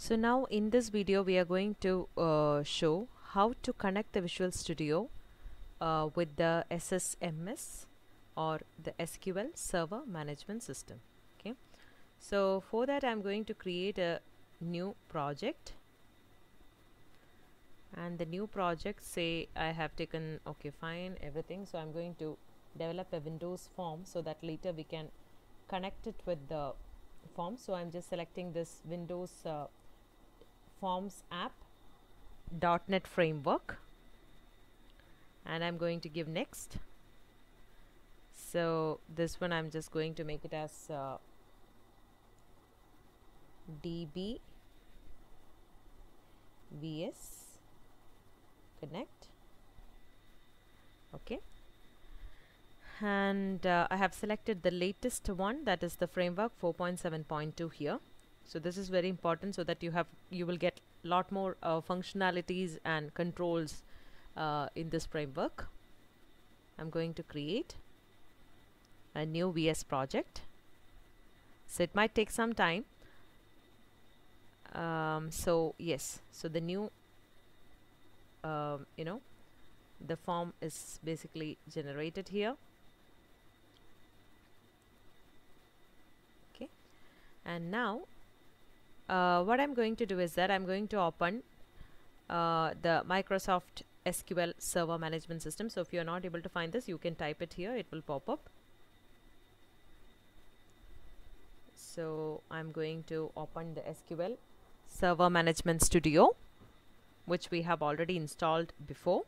So now in this video we are going to uh, show how to connect the Visual Studio uh, with the SSMS or the SQL Server Management System. Okay. So for that I'm going to create a new project and the new project say I have taken okay fine everything so I'm going to develop a Windows form so that later we can connect it with the form so I'm just selecting this Windows uh, forms app .NET framework and I'm going to give next so this one I'm just going to make it as uh, db vs connect okay and uh, I have selected the latest one that is the framework 4.7.2 here so this is very important so that you have you will get lot more uh, functionalities and controls uh, in this framework I'm going to create a new VS project so it might take some time um, so yes so the new um, you know the form is basically generated here okay and now uh, what I'm going to do is that I'm going to open uh, the Microsoft SQL Server Management System. So if you're not able to find this, you can type it here. It will pop up. So I'm going to open the SQL Server Management Studio, which we have already installed before.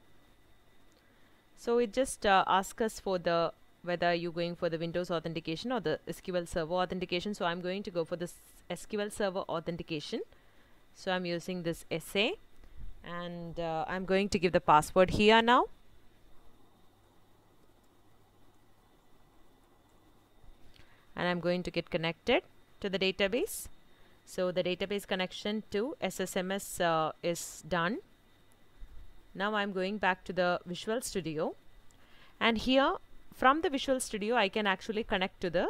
So it just uh, asks us for the whether you're going for the Windows authentication or the SQL Server authentication. So I'm going to go for the SQL Server authentication. So I'm using this SA and uh, I'm going to give the password here now. And I'm going to get connected to the database. So the database connection to SSMS uh, is done. Now I'm going back to the Visual Studio and here from the Visual Studio I can actually connect to the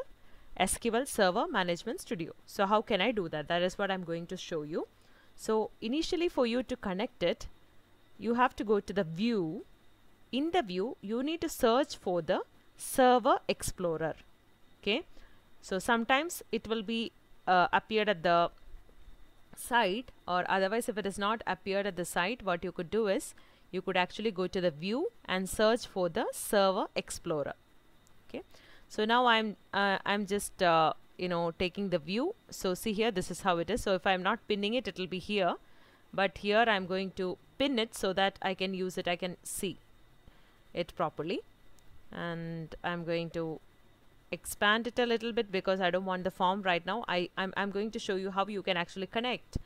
SQL Server Management Studio. So how can I do that? That is what I'm going to show you. So initially for you to connect it, you have to go to the view. In the view, you need to search for the Server Explorer. Okay. So sometimes it will be uh, appeared at the site or otherwise if it is not appeared at the site, what you could do is you could actually go to the view and search for the Server Explorer. Okay so now I'm uh, I'm just uh, you know taking the view so see here this is how it is so if I'm not pinning it it will be here but here I'm going to pin it so that I can use it I can see it properly and I'm going to expand it a little bit because I don't want the form right now I I'm, I'm going to show you how you can actually connect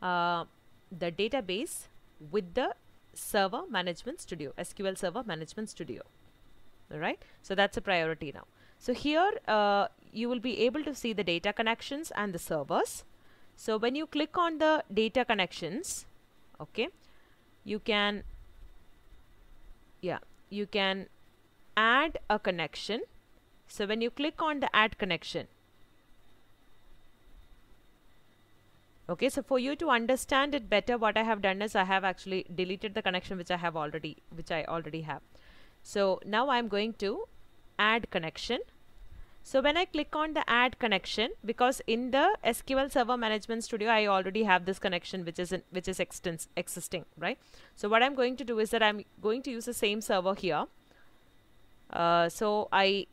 uh, the database with the server management studio SQL server management studio all right so that's a priority now so here uh, you will be able to see the data connections and the servers. So when you click on the data connections, okay, you can, yeah, you can add a connection. So when you click on the add connection, okay so for you to understand it better what i have done is i have actually deleted the connection which i have already which i already have so now i'm going to add connection so when I click on the add connection, because in the SQL Server Management Studio, I already have this connection, which is, in, which is extens, existing, right? So what I'm going to do is that I'm going to use the same server here. Uh, so I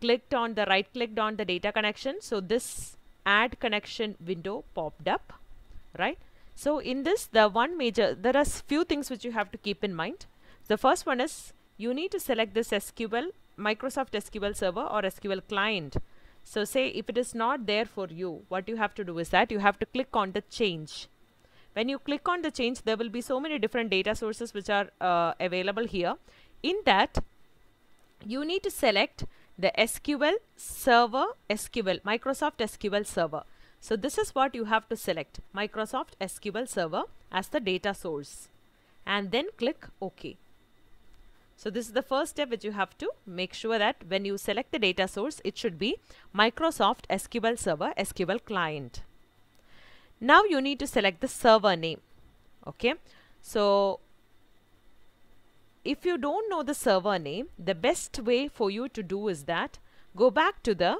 clicked on the right clicked on the data connection. So this add connection window popped up, right? So in this, the one major, there are few things which you have to keep in mind. The first one is you need to select this SQL Microsoft SQL Server or SQL Client. So say if it is not there for you, what you have to do is that you have to click on the change. When you click on the change, there will be so many different data sources which are uh, available here. In that, you need to select the SQL Server SQL, Microsoft SQL Server. So this is what you have to select, Microsoft SQL Server as the data source and then click OK. So this is the first step which you have to make sure that when you select the data source, it should be Microsoft SQL Server SQL Client. Now you need to select the server name. Okay. So if you don't know the server name, the best way for you to do is that go back to the,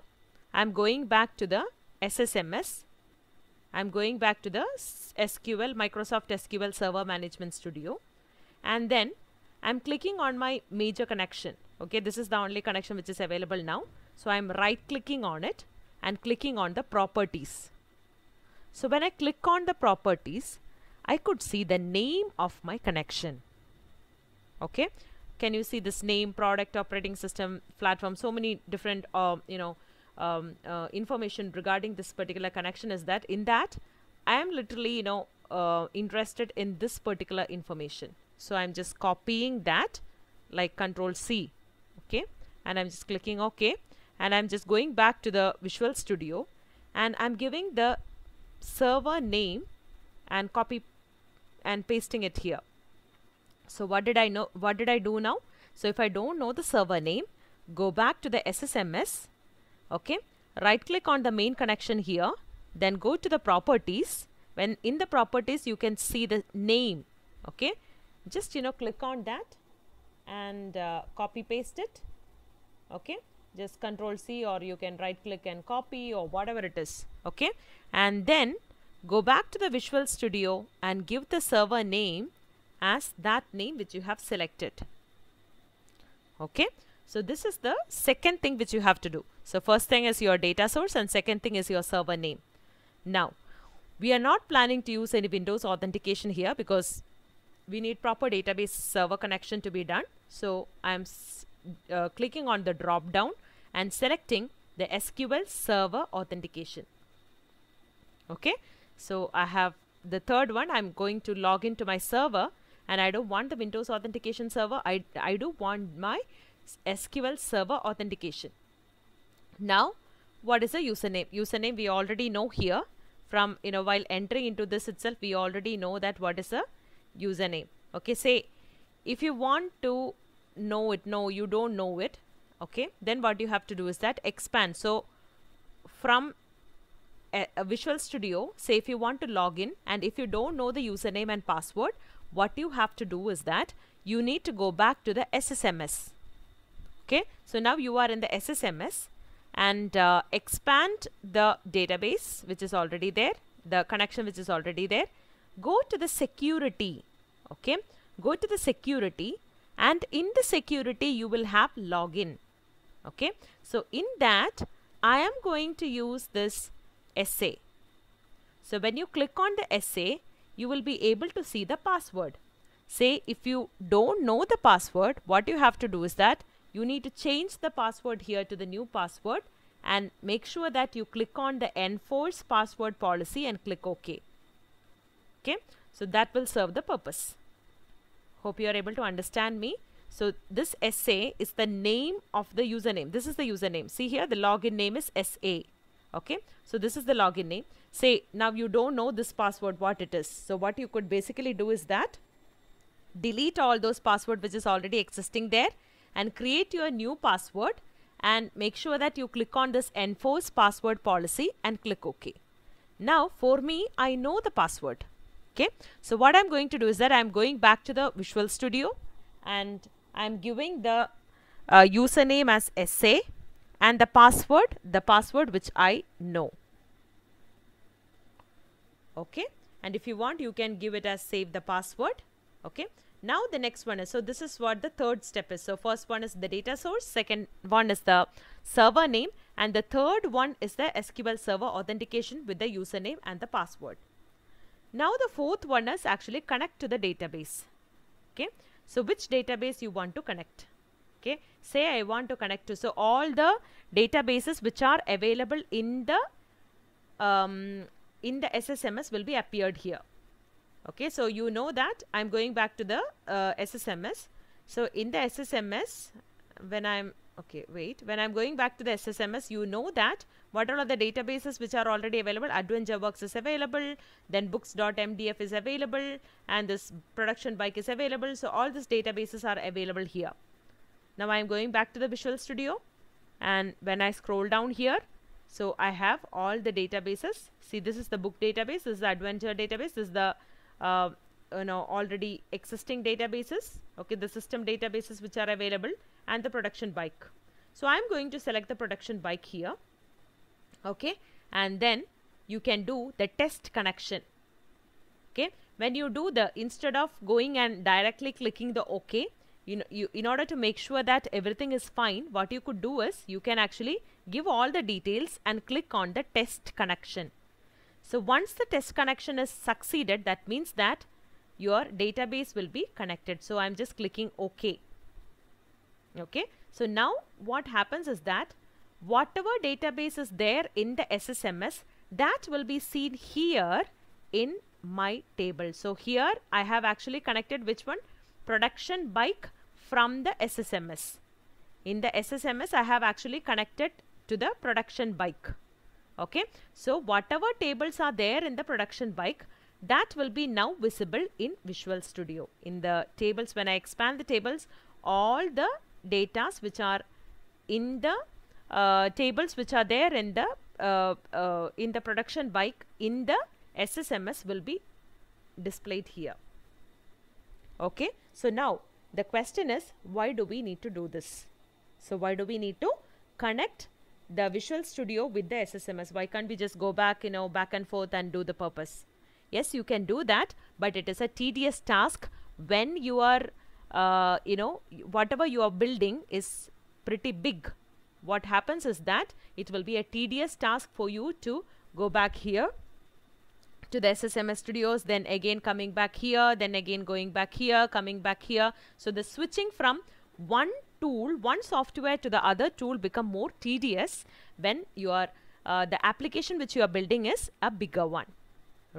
I'm going back to the SSMS. I'm going back to the SQL, Microsoft SQL Server Management Studio. And then I'm clicking on my major connection. Okay, this is the only connection which is available now. So I'm right clicking on it and clicking on the properties. So when I click on the properties, I could see the name of my connection. Okay, can you see this name, product, operating system, platform, so many different, uh, you know, um, uh, information regarding this particular connection is that in that I am literally, you know, uh, interested in this particular information. So I'm just copying that like control C. Okay. And I'm just clicking OK. And I'm just going back to the Visual Studio and I'm giving the server name and copy and pasting it here. So what did I know? What did I do now? So if I don't know the server name, go back to the SSMS. Okay. Right click on the main connection here. Then go to the properties. When in the properties, you can see the name. Okay just you know click on that and uh, copy paste it okay just control C or you can right click and copy or whatever it is okay and then go back to the Visual Studio and give the server name as that name which you have selected okay so this is the second thing which you have to do so first thing is your data source and second thing is your server name now we are not planning to use any Windows authentication here because we need proper database server connection to be done. So I'm uh, clicking on the drop down and selecting the SQL server authentication. Okay, so I have the third one, I'm going to log into my server and I don't want the Windows authentication server. I, I do want my SQL server authentication. Now, what is a username? Username we already know here from, you know, while entering into this itself, we already know that what is a username okay say if you want to know it no you don't know it okay then what you have to do is that expand so from a, a visual studio say if you want to log in and if you don't know the username and password what you have to do is that you need to go back to the ssms okay so now you are in the ssms and uh, expand the database which is already there the connection which is already there go to the security okay go to the security and in the security you will have login okay so in that I am going to use this essay so when you click on the essay you will be able to see the password say if you don't know the password what you have to do is that you need to change the password here to the new password and make sure that you click on the enforce password policy and click OK okay so that will serve the purpose hope you are able to understand me so this SA is the name of the username. This is the username. See here, the login name is SA. Okay. So this is the login name. Say now you don't know this password, what it is. So what you could basically do is that delete all those password which is already existing there and create your new password and make sure that you click on this enforce password policy and click OK. Now for me, I know the password okay so what I'm going to do is that I'm going back to the Visual Studio and I'm giving the uh, username as SA, and the password the password which I know okay and if you want you can give it as save the password okay now the next one is so this is what the third step is so first one is the data source second one is the server name and the third one is the SQL server authentication with the username and the password now the fourth one is actually connect to the database. Okay. So which database you want to connect? Okay. Say I want to connect to. So all the databases which are available in the um, in the SSMS will be appeared here. Okay. So you know that I'm going back to the uh, SSMS. So in the SSMS, when I'm okay, wait, when I'm going back to the SSMS, you know that what all are the databases which are already available AdventureWorks is available then books.mdf is available and this production bike is available so all these databases are available here now I'm going back to the Visual Studio and when I scroll down here so I have all the databases see this is the book database this is the adventure database this is the uh, you know already existing databases okay the system databases which are available and the production bike so I'm going to select the production bike here okay and then you can do the test connection okay when you do the instead of going and directly clicking the ok you know you in order to make sure that everything is fine what you could do is you can actually give all the details and click on the test connection so once the test connection is succeeded that means that your database will be connected so i'm just clicking ok okay so now what happens is that whatever database is there in the SSMS that will be seen here in my table. So here I have actually connected which one? Production bike from the SSMS. In the SSMS I have actually connected to the production bike. Okay. So whatever tables are there in the production bike that will be now visible in Visual Studio. In the tables when I expand the tables all the datas which are in the uh, tables which are there in the uh, uh in the production bike in the SSMS will be displayed here. Okay. So now the question is why do we need to do this? So why do we need to connect the Visual Studio with the SSMS? Why can't we just go back, you know, back and forth and do the purpose? Yes, you can do that, but it is a tedious task when you are, uh, you know, whatever you are building is pretty big what happens is that it will be a tedious task for you to go back here to the SSMS studios, then again coming back here, then again going back here, coming back here. So the switching from one tool, one software to the other tool become more tedious when you are, uh, the application which you are building is a bigger one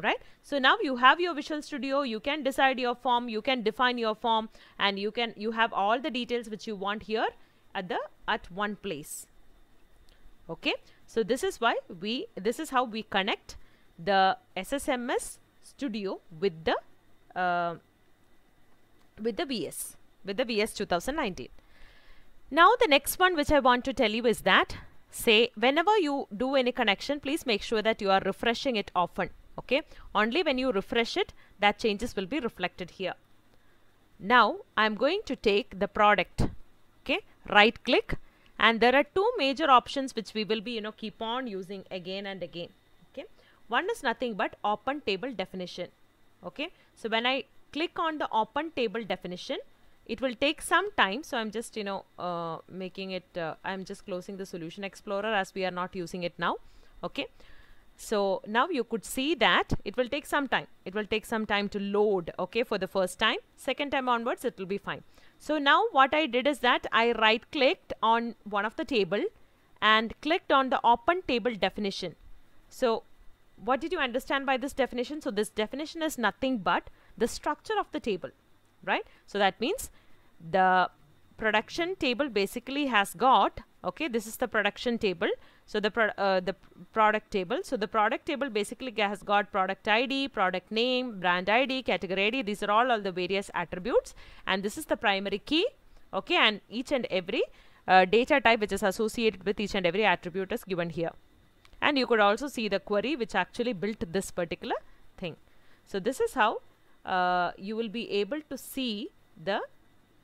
right so now you have your visual studio you can decide your form you can define your form and you can you have all the details which you want here at the at one place okay so this is why we this is how we connect the SSMS studio with the uh, with the VS with the VS 2019 now the next one which I want to tell you is that say whenever you do any connection please make sure that you are refreshing it often okay only when you refresh it that changes will be reflected here now I'm going to take the product right click and there are two major options which we will be you know keep on using again and again okay one is nothing but open table definition okay so when I click on the open table definition it will take some time so I'm just you know uh, making it uh, I'm just closing the solution explorer as we are not using it now okay so now you could see that it will take some time it will take some time to load okay for the first time second time onwards it will be fine so now what I did is that I right clicked on one of the table and clicked on the open table definition. So what did you understand by this definition? So this definition is nothing but the structure of the table, right? So that means the production table basically has got okay this is the production table so the pro uh, the product table so the product table basically has got product id product name brand id category id these are all, all the various attributes and this is the primary key okay and each and every uh, data type which is associated with each and every attribute is given here and you could also see the query which actually built this particular thing so this is how uh, you will be able to see the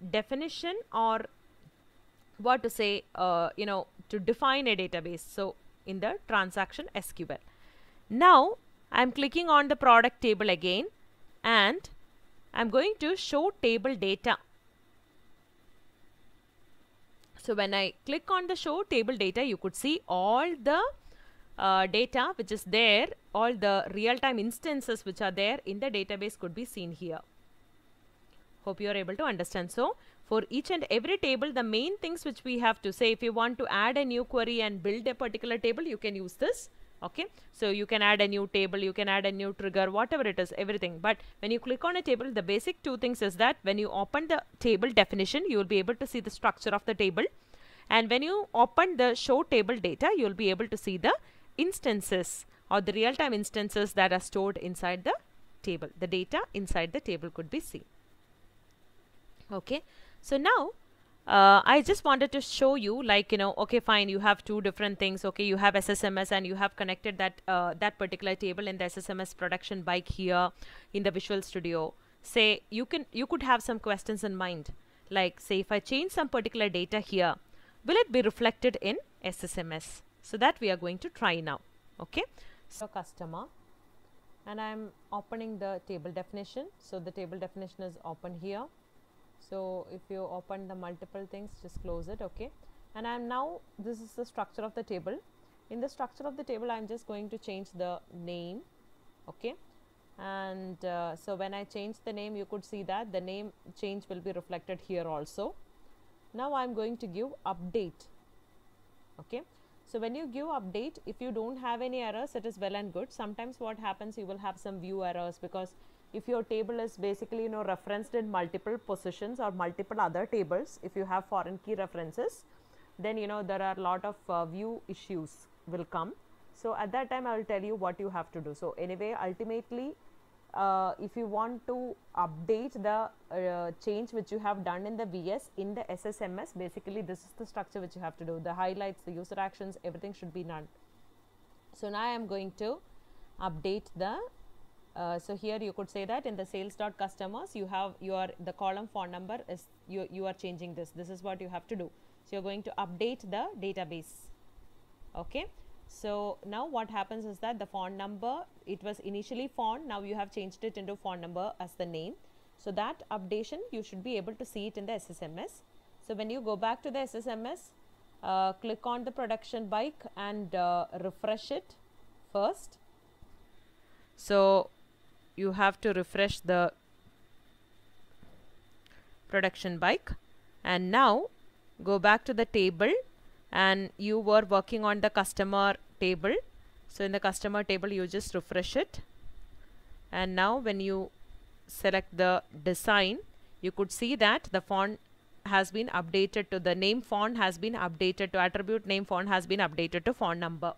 definition or what to say, uh, you know, to define a database. So in the transaction SQL. Now I'm clicking on the product table again and I'm going to show table data. So when I click on the show table data, you could see all the uh, data which is there, all the real-time instances which are there in the database could be seen here. Hope you are able to understand. So, for each and every table, the main things which we have to say, if you want to add a new query and build a particular table, you can use this. Okay, so you can add a new table, you can add a new trigger, whatever it is, everything. But when you click on a table, the basic two things is that when you open the table definition, you will be able to see the structure of the table. And when you open the show table data, you will be able to see the instances or the real-time instances that are stored inside the table. The data inside the table could be seen okay so now uh, I just wanted to show you like you know okay fine you have two different things okay you have SSMS and you have connected that uh, that particular table in the SSMS production bike here in the Visual Studio say you can you could have some questions in mind like say if I change some particular data here will it be reflected in SSMS so that we are going to try now okay so customer and I'm opening the table definition so the table definition is open here so if you open the multiple things just close it okay and I am now this is the structure of the table in the structure of the table I am just going to change the name okay and uh, so when I change the name you could see that the name change will be reflected here also now I am going to give update okay so when you give update if you don't have any errors it is well and good sometimes what happens you will have some view errors because if your table is basically you know referenced in multiple positions or multiple other tables if you have foreign key references then you know there are a lot of uh, view issues will come so at that time i will tell you what you have to do so anyway ultimately uh, if you want to update the uh, change which you have done in the vs in the ssms basically this is the structure which you have to do the highlights the user actions everything should be done so now i am going to update the uh, so here you could say that in the sales dot customers you have your the column for number is you, you are changing this this is what you have to do so you're going to update the database okay so now what happens is that the phone number it was initially phone now you have changed it into phone number as the name so that updation you should be able to see it in the SSMS so when you go back to the SSMS uh, click on the production bike and uh, refresh it first so you have to refresh the production bike and now go back to the table and you were working on the customer table so in the customer table you just refresh it and now when you select the design you could see that the font has been updated to the name font has been updated to attribute name font has been updated to font number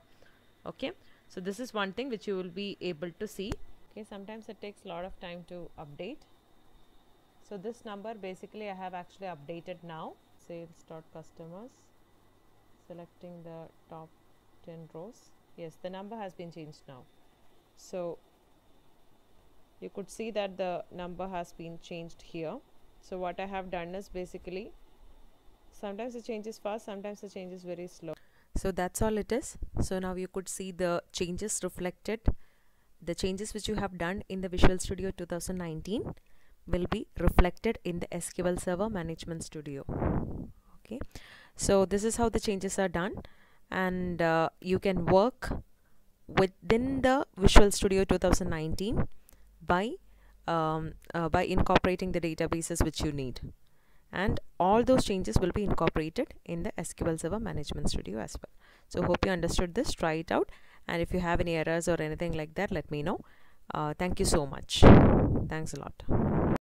okay so this is one thing which you will be able to see okay sometimes it takes a lot of time to update so this number basically I have actually updated now Sales dot customers, selecting the top 10 rows yes the number has been changed now so you could see that the number has been changed here so what I have done is basically sometimes the change is fast sometimes the change is very slow so that's all it is so now you could see the changes reflected the changes which you have done in the Visual Studio 2019 will be reflected in the SQL Server Management Studio. Okay, so this is how the changes are done and uh, you can work within the Visual Studio 2019 by um, uh, by incorporating the databases which you need and all those changes will be incorporated in the SQL Server Management Studio as well. So hope you understood this, try it out and if you have any errors or anything like that let me know uh, thank you so much thanks a lot